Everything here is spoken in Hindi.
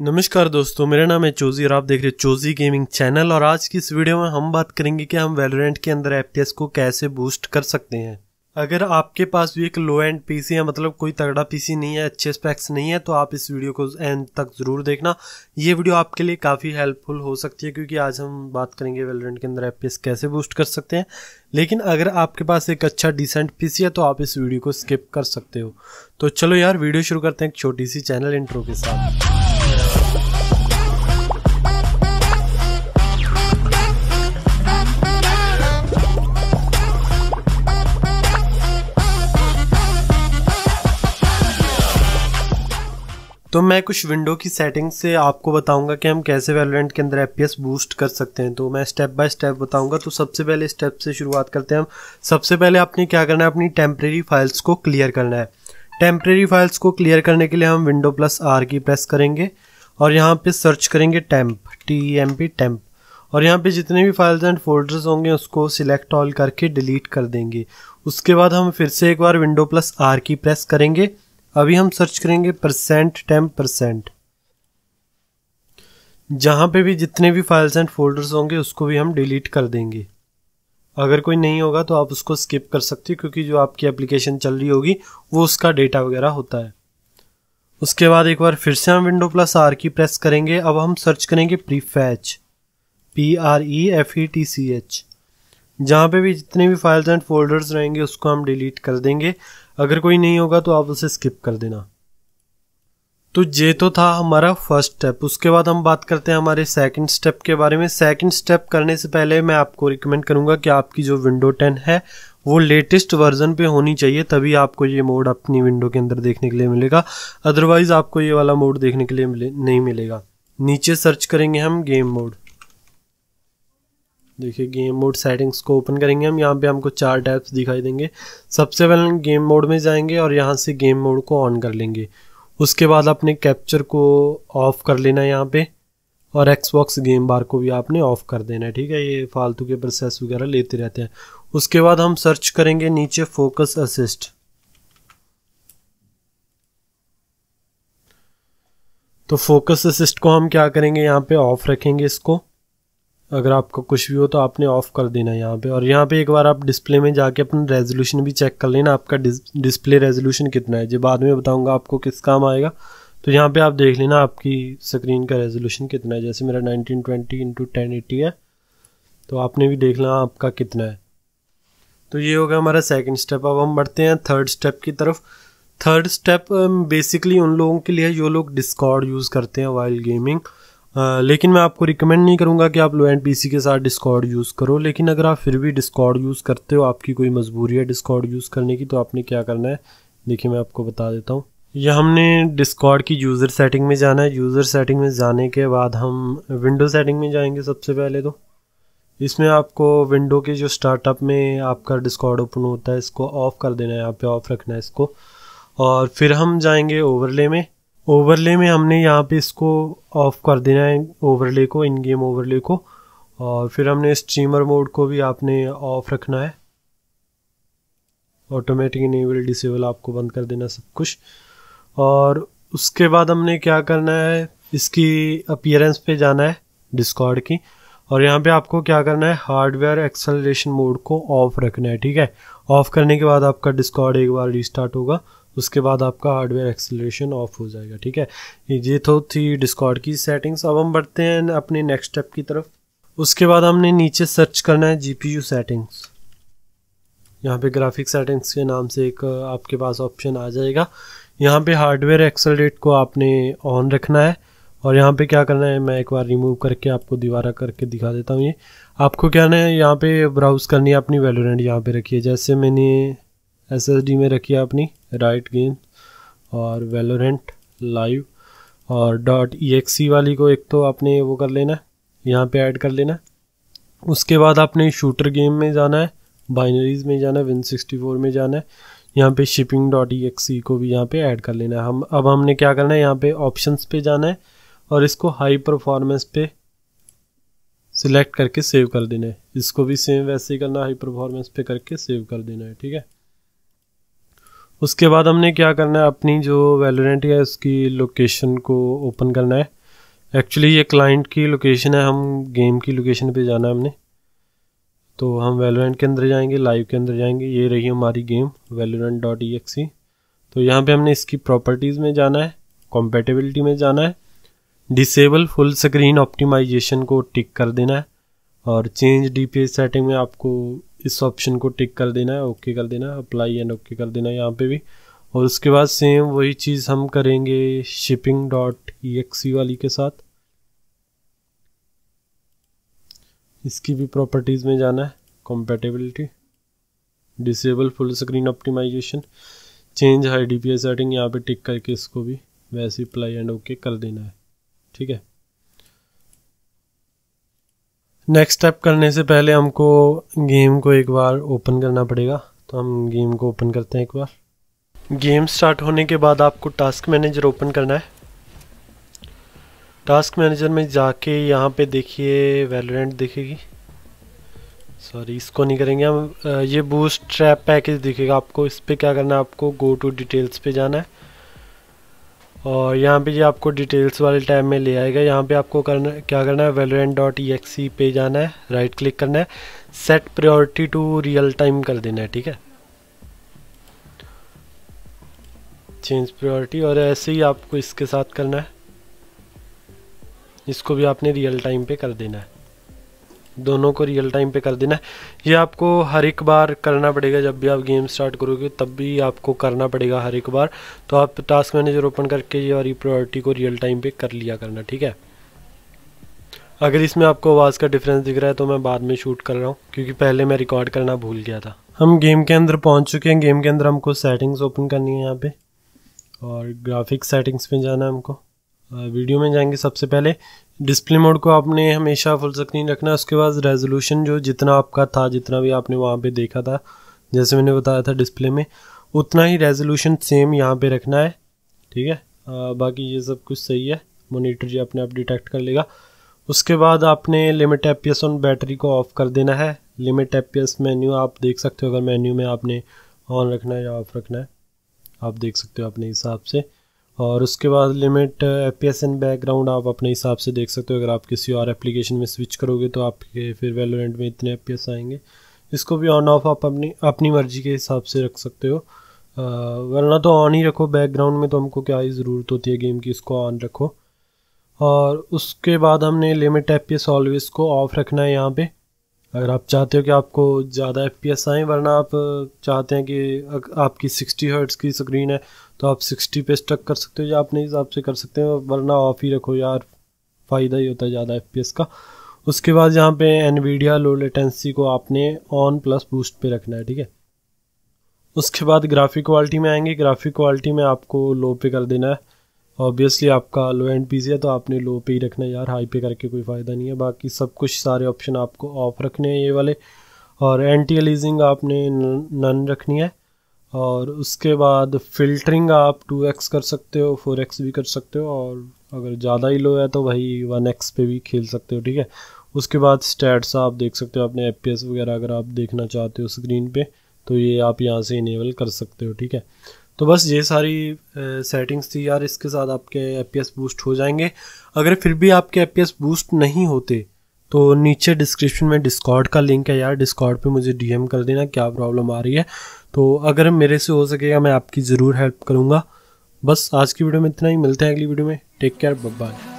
नमस्कार दोस्तों मेरा नाम है चोजी और आप देख रहे हो चोजी गेमिंग चैनल और आज की इस वीडियो में हम बात करेंगे कि हम वेलोरेंट के अंदर एफ को कैसे बूस्ट कर सकते हैं अगर आपके पास भी एक लो एंड पीसी है मतलब कोई तगड़ा पीसी नहीं है अच्छे स्पेक्स नहीं है तो आप इस वीडियो को एंड तक ज़रूर देखना ये वीडियो आपके लिए काफ़ी हेल्पफुल हो सकती है क्योंकि आज हम बात करेंगे वेलोरेंट के अंदर एफ कैसे बूस्ट कर सकते हैं लेकिन अगर आपके पास एक अच्छा डिसेंट पीसी है तो आप इस वीडियो को स्किप कर सकते हो तो चलो यार वीडियो शुरू करते हैं एक छोटी सी चैनल इंट्रो के साथ तो मैं कुछ विंडो की सेटिंग से आपको बताऊंगा कि हम कैसे वेलोरेंट के अंदर एफपीएस बूस्ट कर सकते हैं तो मैं स्टेप बाय स्टेप बताऊंगा तो सबसे पहले स्टेप से शुरुआत करते हैं हम सबसे पहले आपने क्या करना है अपनी टेम्प्रेरी फाइल्स को क्लियर करना है टेम्प्रेरी फाइल्स को क्लियर करने के लिए हम विंडो प्लस आर की प्रेस करेंगे और यहाँ पर सर्च करेंगे temp T M P temp और यहाँ पर जितने भी फाइल्स एंड फोल्डर्स होंगे उसको सिलेक्ट ऑल करके डिलीट कर देंगे उसके बाद हम फिर से एक बार विंडो प्लस आर की प्रेस करेंगे अभी हम सर्च करेंगे परसेंट टेम परसेंट जहाँ पे भी जितने भी फाइल्स एंड फोल्डर्स होंगे उसको भी हम डिलीट कर देंगे अगर कोई नहीं होगा तो आप उसको स्किप कर सकते हो क्योंकि जो आपकी एप्लीकेशन चल रही होगी वो उसका डेटा वगैरह होता है उसके बाद एक बार फिर से हम विंडो प्लस आर की प्रेस करेंगे अब हम सर्च करेंगे prefetch P R E F E T C H जहाँ पे भी जितने भी फाइल्स एंड फोल्डर्स रहेंगे उसको हम डिलीट कर देंगे अगर कोई नहीं होगा तो आप उसे स्किप कर देना तो ये तो था हमारा फर्स्ट स्टेप उसके बाद हम बात करते हैं हमारे सेकंड स्टेप के बारे में सेकंड स्टेप करने से पहले मैं आपको रिकमेंड करूंगा कि आपकी जो विंडो टेन है वो लेटेस्ट वर्जन पे होनी चाहिए तभी आपको ये मोड अपनी विंडो के अंदर देखने के लिए मिलेगा अदरवाइज़ आपको ये वाला मोड देखने के लिए मिले नहीं मिलेगा नीचे सर्च करेंगे हम गेम मोड देखिए गेम मोड सेटिंग्स को ओपन करेंगे हम यहाँ पे हमको चार टैप्स दिखाई देंगे सबसे पहले गेम मोड में जाएंगे और यहाँ से गेम मोड को ऑन कर लेंगे उसके बाद अपने कैप्चर को ऑफ कर लेना है यहाँ पे और एक्सबॉक्स गेम बार को भी आपने ऑफ कर देना है ठीक है ये फालतू के प्रोसेस वगैरह लेते रहते हैं उसके बाद हम सर्च करेंगे नीचे फोकस असिस्ट तो फोकस असिस्ट को हम क्या करेंगे यहाँ पे ऑफ रखेंगे इसको अगर आपको कुछ भी हो तो आपने ऑफ़ कर देना है यहाँ पे और यहाँ पे एक बार आप डिस्प्ले में जाके अपना रेजोल्यूशन भी चेक कर लेना आपका डिस्प्ले रेजोल्यूशन कितना है जो बाद में बताऊँगा आपको किस काम आएगा तो यहाँ पे आप देख लेना आपकी स्क्रीन का रेजोल्यूशन कितना है जैसे मेरा 1920 ट्वेंटी इंटू है तो आपने भी देख लेना आपका कितना है तो ये होगा हमारा सेकेंड स्टेप अब हम बढ़ते हैं थर्ड स्टेप की तरफ थर्ड स्टेप बेसिकली उन लोगों के लिए जो लोग डिस्कॉर्ड यूज़ करते हैं वाइल्ड गेमिंग आ, लेकिन मैं आपको रिकमेंड नहीं करूँगा कि आप लो एंड पीसी के साथ डिस्कॉर्ड यूज़ करो लेकिन अगर आप फिर भी डिस्कॉर्ड यूज़ करते हो आपकी कोई मजबूरी है डिस्कॉर्ड यूज़ करने की तो आपने क्या करना है देखिए मैं आपको बता देता हूँ यह हमने डिस्कॉर्ड की यूज़र सेटिंग में जाना है यूज़र सेटिंग में जाने के बाद हम विंडो सेटिंग में जाएंगे सबसे पहले तो इसमें आपको विंडो के जो स्टार्टअप में आपका डिस्कॉर्ड ओपन होता है इसको ऑफ़ कर देना है यहाँ पे ऑफ़ रखना है इसको और फिर हम जाएंगे ओवरले में ओवरले में हमने यहाँ पे इसको ऑफ कर देना है ओवरले को इन गेम ओवरले को और फिर हमने स्ट्रीमर मोड को भी आपने ऑफ रखना है ऑटोमेटिक इनेबल डिसेबल आपको बंद कर देना सब कुछ और उसके बाद हमने क्या करना है इसकी अपियरेंस पे जाना है डिस्कॉर्ड की और यहाँ पे आपको क्या करना है हार्डवेयर एक्सेलरेशन मोड को ऑफ रखना है ठीक है ऑफ करने के बाद आपका डिस्कॉर्ड एक बार रिस्टार्ट होगा उसके बाद आपका हार्डवेयर एक्सेलरेशन ऑफ हो जाएगा ठीक है ये तो थी डिस्कॉर्ड की सेटिंग्स अब हम बढ़ते हैं अपने नेक्स्ट स्टेप की तरफ उसके बाद हमने नीचे सर्च करना है जी सेटिंग्स यहाँ पे ग्राफिक सेटिंग्स के नाम से एक आपके पास ऑप्शन आ जाएगा यहाँ पे हार्डवेयर एक्सलरेट को आपने ऑन रखना है और यहाँ पे क्या करना है मैं एक बार रिमूव करके आपको दोबारा करके दिखा देता हूँ ये आपको क्या ना है यहाँ पे ब्राउज़ करनी है अपनी वैलोरेंट यहाँ पे रखिए जैसे मैंने एस में रखी है अपनी राइट गेम और वेलोरेंट लाइव और डॉट ई वाली को एक तो आपने वो कर लेना यहाँ पे ऐड कर लेना उसके बाद आपने शूटर गेम में जाना है बाइनरीज में जाना है विन सिक्सटी फोर में जाना है यहाँ पे शिपिंग डॉट ई को भी यहाँ पे ऐड कर लेना है हम अब हमने क्या करना है यहाँ पे ऑप्शंस पे जाना है और इसको हाई परफॉर्मेंस पे सिलेक्ट करके सेव कर देना है इसको भी सेम वैसे ही करना हाई परफॉर्मेंस पे करके सेव कर देना है ठीक है उसके बाद हमने क्या करना है अपनी जो वैलोरेंट है उसकी लोकेशन को ओपन करना है एक्चुअली ये क्लाइंट की लोकेशन है हम गेम की लोकेशन पे जाना है हमने तो हम वेलोरेंट के अंदर जाएंगे लाइव के अंदर जाएंगे ये रही हमारी game Valorant dot exe तो यहाँ पे हमने इसकी प्रॉपर्टीज़ में जाना है कॉम्पेटेबिलिटी में जाना है डिसेबल फुल स्क्रीन ऑप्टिमाइजेशन को टिक कर देना है और चेंज डी सेटिंग में आपको इस ऑप्शन को टिक कर देना है ओके कर देना है अप्लाई एंड ओके कर देना है यहाँ पे भी और उसके बाद सेम वही चीज़ हम करेंगे शिपिंग डॉट ई वाली के साथ इसकी भी प्रॉपर्टीज़ में जाना है compatibility disable full screen optimization change high D setting यहाँ पे टिक करके इसको भी वैसे अप्लाई एंड ओके कर देना है ठीक है नेक्स्ट स्टेप करने से पहले हमको गेम को एक बार ओपन करना पड़ेगा तो हम गेम को ओपन करते हैं एक बार गेम स्टार्ट होने के बाद आपको टास्क मैनेजर ओपन करना है टास्क मैनेजर में जाके यहाँ पे देखिए वेलोरेंट दिखेगी सॉरी इसको नहीं करेंगे हम ये बूस्ट ट्रैप पैकेज दिखेगा आपको इस पर क्या करना है आपको गो टू डिटेल्स पे जाना है और यहाँ पे ये आपको डिटेल्स वाले टैब में ले आएगा यहाँ पे आपको करना क्या करना है वेलोरेंट डॉट ई पे जाना है राइट क्लिक करना है set priority to real time कर देना है ठीक है चेंज प्रायोरिटी और ऐसे ही आपको इसके साथ करना है इसको भी आपने रियल टाइम पे कर देना है दोनों को रियल टाइम पे कर देना है ये आपको हर एक बार करना पड़ेगा जब भी आप गेम स्टार्ट करोगे तब भी आपको करना पड़ेगा हर एक बार तो आप टास्क मैनेजर ओपन करके ये और ये प्रायोरिटी को रियल टाइम पे कर लिया करना ठीक है अगर इसमें आपको आवाज़ का डिफरेंस दिख रहा है तो मैं बाद में शूट कर रहा हूँ क्योंकि पहले मैं रिकॉर्ड करना भूल गया था हम गेम के अंदर पहुँच चुके हैं गेम के अंदर हमको सेटिंग्स ओपन करनी है यहाँ पर और ग्राफिक्स सेटिंग्स में जाना है हमको वीडियो में जाएंगे सबसे पहले डिस्प्ले मोड को आपने हमेशा फुल स्क्रीन रखना है उसके बाद रेजोल्यूशन जो जितना आपका था जितना भी आपने वहाँ पे देखा था जैसे मैंने बताया था डिस्प्ले में उतना ही रेजोल्यूशन सेम यहाँ पे रखना है ठीक है आ, बाकी ये सब कुछ सही है मोनीटर जी अपने आप डिटेक्ट कर लेगा उसके बाद आपने लिमिट एप ऑन बैटरी को ऑफ़ कर देना है लिमिट एप मेन्यू आप देख सकते हो अगर मेन्यू में आपने ऑन रखना है या ऑफ़ रखना है आप देख सकते हो अपने हिसाब से और उसके बाद limit P S N background आप अपने हिसाब से देख सकते हो अगर आप किसी और एप्लीकेशन में स्विच करोगे तो आपके फिर वेलोरेंट में इतने एफ आएंगे इसको भी ऑन ऑफ आप अपनी अपनी मर्जी के हिसाब से रख सकते हो वरना तो ऑन ही रखो बैकग्राउंड में तो हमको क्या ही ज़रूरत होती है गेम की इसको ऑन रखो और उसके बाद हमने लिमिट एफ पी ऑलवेज को ऑफ रखना है यहाँ पर अगर आप चाहते हो कि आपको ज़्यादा एफ पी एस आए वरना आप चाहते हैं कि आपकी सिक्सटी हर्ट्स की स्क्रीन है तो आप सिक्सटी पे स्टक कर सकते हो या अपने हिसाब से कर सकते हो वरना ऑफ ही रखो यार फ़ायदा ही होता है ज़्यादा एफ पी एस का उसके बाद यहाँ पे एनवीडिया लो लेटेंसी को आपने ऑन प्लस बूस्ट पे रखना है ठीक है उसके बाद ग्राफिक क्वालिटी में आएंगे ग्राफिक क्वालिटी में आपको लो पे कर देना है ऑब्वियसली आपका लो एंड पीसी है तो आपने लो पे ही रखना है यार हाई पे करके कोई फ़ायदा नहीं है बाकी सब कुछ सारे ऑप्शन आपको ऑफ रखने हैं ये वाले और एंटी एलिजिंग आपने नन रखनी है और उसके बाद फिल्टरिंग आप टू एक्स कर सकते हो फोर एक्स भी कर सकते हो और अगर ज़्यादा ही लो है तो वही वन एक्स पे भी खेल सकते हो ठीक है उसके बाद स्टैट्स आप देख सकते हो अपने एफ वगैरह अगर आप देखना चाहते हो स्क्रीन पे तो ये आप यहाँ से इनेबल कर सकते हो ठीक है तो बस ये सारी सेटिंग्स थी यार इसके साथ आपके एपीएस बूस्ट हो जाएंगे अगर फिर भी आपके एपीएस बूस्ट नहीं होते तो नीचे डिस्क्रिप्शन में डिस्कॉर्ड का लिंक है यार डिस्कॉर्ड पे मुझे डीएम कर देना क्या प्रॉब्लम आ रही है तो अगर मेरे से हो सकेगा मैं आपकी ज़रूर हेल्प करूँगा बस आज की वीडियो में इतना ही मिलते हैं अगली वीडियो में टेक केयर बाय